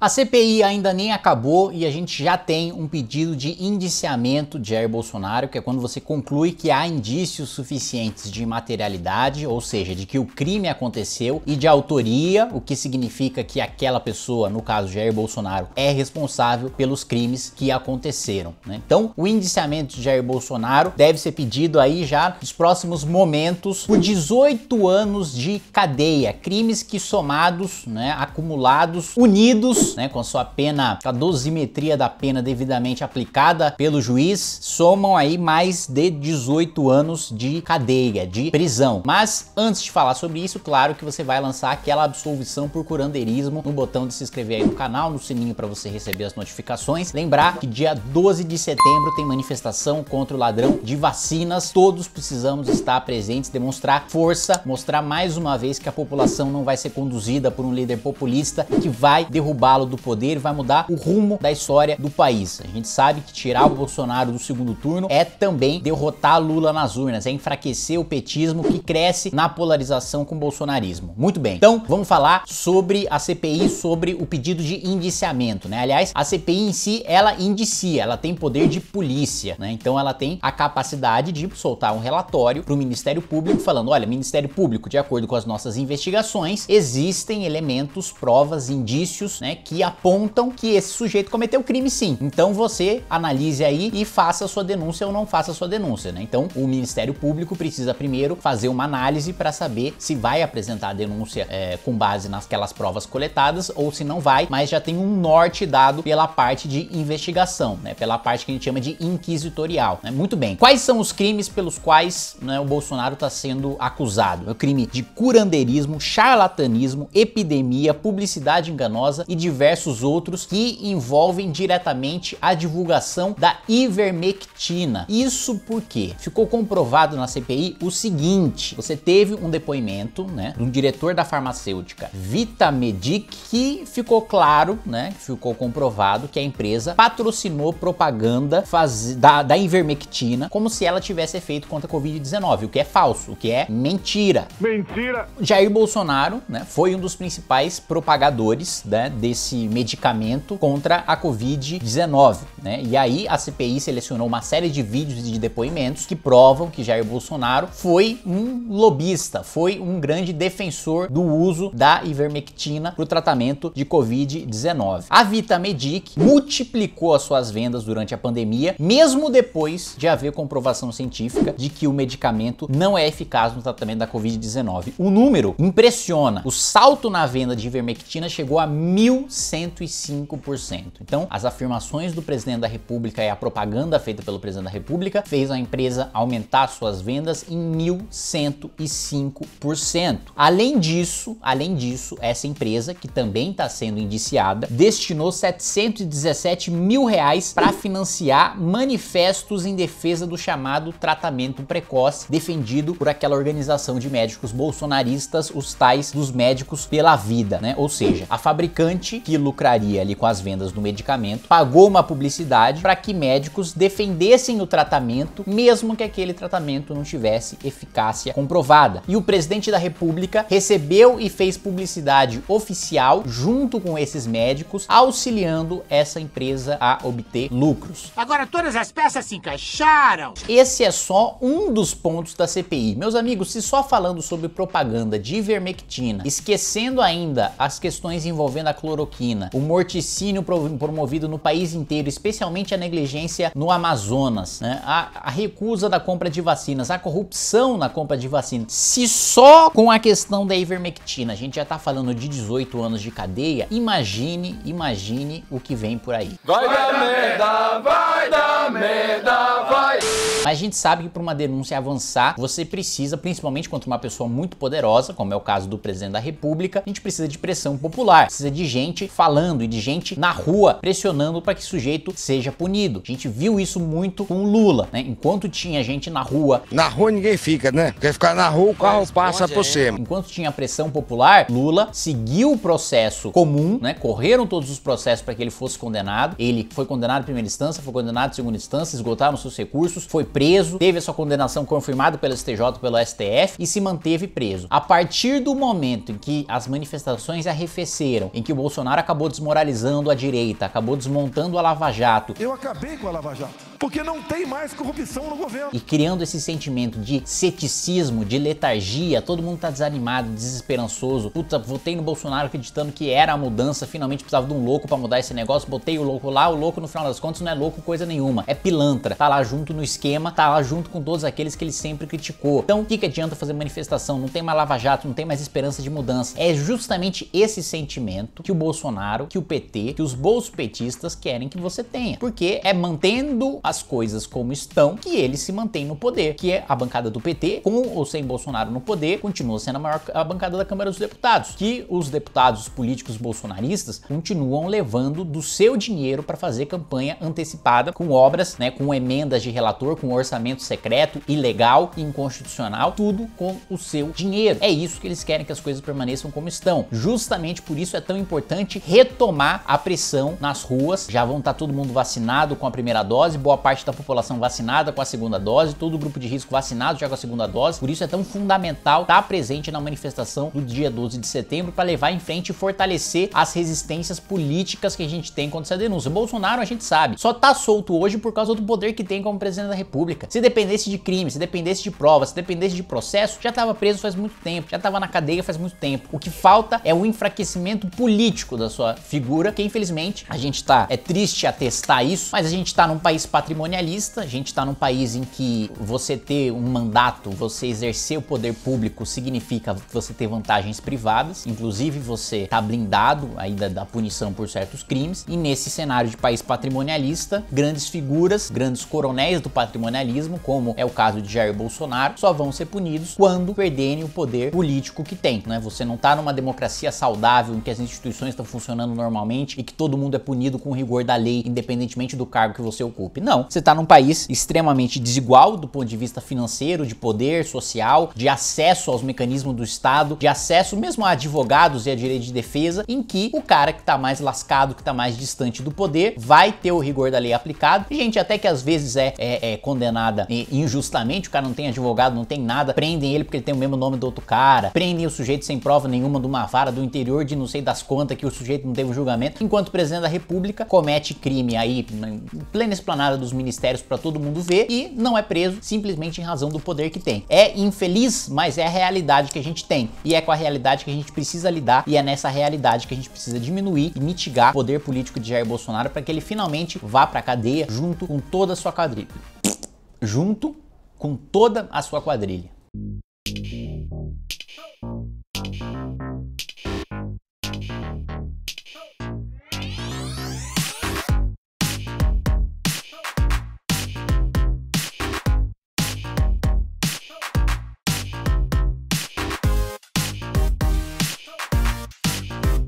A CPI ainda nem acabou e a gente já tem um pedido de indiciamento de Jair Bolsonaro, que é quando você conclui que há indícios suficientes de materialidade, ou seja, de que o crime aconteceu e de autoria, o que significa que aquela pessoa, no caso Jair Bolsonaro, é responsável pelos crimes que aconteceram. Né? Então, o indiciamento de Jair Bolsonaro deve ser pedido aí já nos próximos momentos por 18 anos de cadeia, crimes que somados, né, acumulados, unidos com né, com sua pena, a dosimetria da pena devidamente aplicada pelo juiz, somam aí mais de 18 anos de cadeia, de prisão. Mas antes de falar sobre isso, claro que você vai lançar aquela absolvição por curandeirismo no botão de se inscrever aí no canal, no sininho para você receber as notificações. Lembrar que dia 12 de setembro tem manifestação contra o ladrão de vacinas. Todos precisamos estar presentes, demonstrar força, mostrar mais uma vez que a população não vai ser conduzida por um líder populista que vai derrubá tirá-lo do poder vai mudar o rumo da história do país. A gente sabe que tirar o Bolsonaro do segundo turno é também derrotar Lula nas urnas, é enfraquecer o petismo que cresce na polarização com o bolsonarismo. Muito bem, então vamos falar sobre a CPI, sobre o pedido de indiciamento, né? Aliás, a CPI em si, ela indicia, ela tem poder de polícia, né? Então ela tem a capacidade de soltar um relatório para o Ministério Público falando, olha, Ministério Público, de acordo com as nossas investigações, existem elementos, provas, indícios, né, que apontam que esse sujeito cometeu crime sim. Então você analise aí e faça a sua denúncia ou não faça a sua denúncia, né? Então o Ministério Público precisa primeiro fazer uma análise para saber se vai apresentar a denúncia é, com base naquelas provas coletadas ou se não vai, mas já tem um norte dado pela parte de investigação, né? Pela parte que a gente chama de inquisitorial, né? Muito bem. Quais são os crimes pelos quais né, o Bolsonaro está sendo acusado? É o crime de curandeirismo, charlatanismo, epidemia, publicidade enganosa e de diversos outros que envolvem diretamente a divulgação da ivermectina. Isso porque ficou comprovado na CPI o seguinte: você teve um depoimento, né, de um diretor da farmacêutica Vitamedic que ficou claro, né, ficou comprovado que a empresa patrocinou propaganda faz... da, da ivermectina como se ela tivesse efeito contra a Covid-19, o que é falso, o que é mentira. Mentira! Jair Bolsonaro, né, foi um dos principais propagadores né, desse esse medicamento contra a Covid-19. Né? E aí a CPI selecionou uma série de vídeos e de depoimentos que provam que Jair Bolsonaro foi um lobista, foi um grande defensor do uso da ivermectina para o tratamento de Covid-19. A Vitamedic multiplicou as suas vendas durante a pandemia, mesmo depois de haver comprovação científica de que o medicamento não é eficaz no tratamento da Covid-19. O número impressiona. O salto na venda de ivermectina chegou a 1. 105%. Então, as afirmações do presidente da República e a propaganda feita pelo presidente da República fez a empresa aumentar suas vendas em 1105%. Além disso, além disso, essa empresa que também está sendo indiciada destinou 717 mil reais para financiar manifestos em defesa do chamado tratamento precoce defendido por aquela organização de médicos bolsonaristas, os tais dos médicos pela vida, né? Ou seja, a fabricante que lucraria ali com as vendas do medicamento, pagou uma publicidade para que médicos defendessem o tratamento, mesmo que aquele tratamento não tivesse eficácia comprovada. E o presidente da República recebeu e fez publicidade oficial junto com esses médicos, auxiliando essa empresa a obter lucros. Agora todas as peças se encaixaram. Esse é só um dos pontos da CPI. Meus amigos, se só falando sobre propaganda de ivermectina, esquecendo ainda as questões envolvendo a cloroquina cloroquina, o morticínio promovido no país inteiro, especialmente a negligência no Amazonas, né? a, a recusa da compra de vacinas, a corrupção na compra de vacinas. Se só com a questão da ivermectina a gente já tá falando de 18 anos de cadeia, imagine, imagine o que vem por aí. Vai dar merda, vai dar merda, vai! Mas a gente sabe que para uma denúncia avançar, você precisa, principalmente contra uma pessoa muito poderosa, como é o caso do presidente da República, a gente precisa de pressão popular, precisa de gente gente falando e de gente na rua pressionando para que o sujeito seja punido. A gente viu isso muito com o Lula, né? Enquanto tinha gente na rua. Na rua ninguém fica, né? Quer ficar na rua, o é, carro passa por cima. Enquanto tinha pressão popular, Lula seguiu o processo comum, né? Correram todos os processos para que ele fosse condenado. Ele foi condenado em primeira instância, foi condenado em segunda instância, esgotaram seus recursos, foi preso, teve a sua condenação confirmada pelo STJ, pelo STF e se manteve preso. A partir do momento em que as manifestações arrefeceram, em que o Bolsonaro Bolsonaro acabou desmoralizando a direita, acabou desmontando a Lava Jato. Eu acabei com a Lava Jato porque não tem mais corrupção no governo. E criando esse sentimento de ceticismo, de letargia, todo mundo tá desanimado, desesperançoso. Puta, votei no Bolsonaro acreditando que era a mudança, finalmente precisava de um louco para mudar esse negócio, botei o louco lá, o louco no final das contas não é louco coisa nenhuma, é pilantra, tá lá junto no esquema, tá lá junto com todos aqueles que ele sempre criticou. Então, o que, que adianta fazer manifestação? Não tem mais lava-jato, não tem mais esperança de mudança. É justamente esse sentimento que o Bolsonaro, que o PT, que os bolsopetistas querem que você tenha, porque é mantendo as coisas como estão que ele se mantém no poder, que é a bancada do PT, com ou sem Bolsonaro no poder, continua sendo a maior a bancada da Câmara dos Deputados, que os deputados políticos bolsonaristas continuam levando do seu dinheiro para fazer campanha antecipada com obras, né, com emendas de relator, com orçamento secreto, ilegal, inconstitucional, tudo com o seu dinheiro. É isso que eles querem que as coisas permaneçam como estão. Justamente por isso é tão importante retomar a pressão nas ruas. Já vão estar tá todo mundo vacinado com a primeira dose, boa parte da população vacinada com a segunda dose, todo o grupo de risco vacinado já com a segunda dose, por isso é tão fundamental estar presente na manifestação do dia 12 de setembro para levar em frente e fortalecer as resistências políticas que a gente tem contra essa denúncia. Bolsonaro, a gente sabe, só tá solto hoje por causa do poder que tem como presidente da República. Se dependesse de crime, se dependesse de provas, se dependesse de processo, já tava preso faz muito tempo, já tava na cadeia faz muito tempo. O que falta é o enfraquecimento político da sua figura, que infelizmente a gente tá é triste atestar isso, mas a gente tá num país patrimonial patrimonialista. A gente está num país em que você ter um mandato, você exercer o poder público, significa você ter vantagens privadas. Inclusive, você está blindado aí da, da punição por certos crimes. E nesse cenário de país patrimonialista, grandes figuras, grandes coronéis do patrimonialismo, como é o caso de Jair Bolsonaro, só vão ser punidos quando perderem o poder político que tem. Né? Você não está numa democracia saudável em que as instituições estão funcionando normalmente e que todo mundo é punido com rigor da lei, independentemente do cargo que você ocupe. Não, não. Você está num país extremamente desigual do ponto de vista financeiro, de poder social, de acesso aos mecanismos do Estado, de acesso mesmo a advogados e a direito de defesa, em que o cara que está mais lascado, que está mais distante do poder, vai ter o rigor da lei aplicado. gente até que às vezes é, é, é condenada injustamente, o cara não tem advogado, não tem nada, prendem ele porque ele tem o mesmo nome do outro cara, prendem o sujeito sem prova nenhuma de uma vara do interior de não sei das contas que o sujeito não teve o julgamento, enquanto o presidente da república comete crime aí em plena esplanada dos dos ministérios para todo mundo ver e não é preso simplesmente em razão do poder que tem. É infeliz, mas é a realidade que a gente tem e é com a realidade que a gente precisa lidar e é nessa realidade que a gente precisa diminuir e mitigar o poder político de Jair Bolsonaro para que ele finalmente vá para a cadeia junto com toda a sua quadrilha. Junto com toda a sua quadrilha.